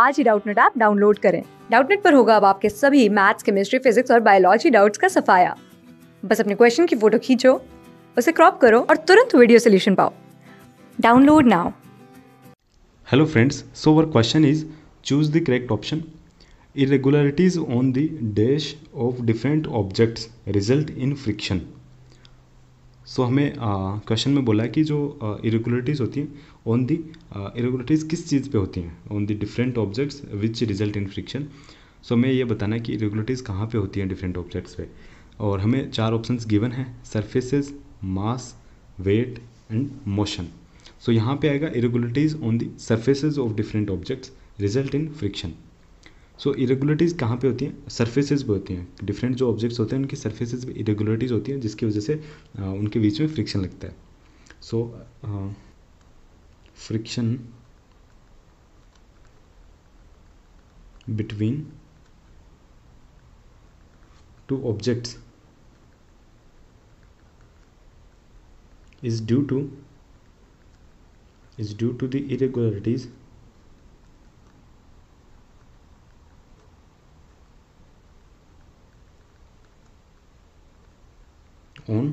आज ही Doubtnut app download करें डाउटनेट पर होगा अब आपके सभी मैथ्स केमिस्ट्री फिजिक्स और बायोलॉजी डाउट्स का सफाया बस अपने क्वेश्चन की फोटो खींचो उसे क्रॉप करो और तुरंत वीडियो सोल्यूशन पाओ download now hello friends so our question is choose the correct option irregularities on the dash of different objects result in friction so हमें क्वेश्चन में बोला है कि जो इरेगुलरिटीज़ होती हैं ऑन दी इरेगुलरिटीज़ किस चीज़ पे होती हैं on the different objects which result in friction so हमें ये बताना है कि इरेगुलरिटीज़ कहाँ पे होती हैं डिफरेंट ऑब्जेक्ट्स पे और हमें चार ऑप्शंस गिवन है surfaces mass weight and motion so यहाँ पे आएगा irregularities on the surfaces of different objects result in friction so irregularities कहाँ पे होती हैं सर्फेसिस पे होती हैं डिफरेंट जो ऑब्जेक्ट्स होते हैं उनकी सर्फेसिस पे इरेगुलरिटीज़ होती हैं जिसकी वजह से उनके बीच में फ्रिक्शन लगता है so friction between two objects is due to is due to the irregularities on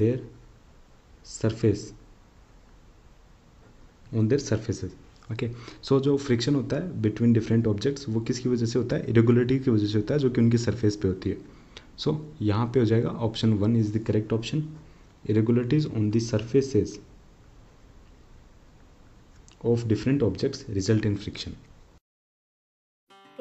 their surface on their surfaces okay so जो फ्रिक्शन होता है बिटवीन डिफरेंट ऑब्जेक्ट्स वो किसकी वजह से होता है इरेगुलरिटी की वजह से होता है जो कि उनकी सरफेस पे होती है सो so, यहाँ पे हो जाएगा option one is the correct option irregularities on the surfaces of different objects result in friction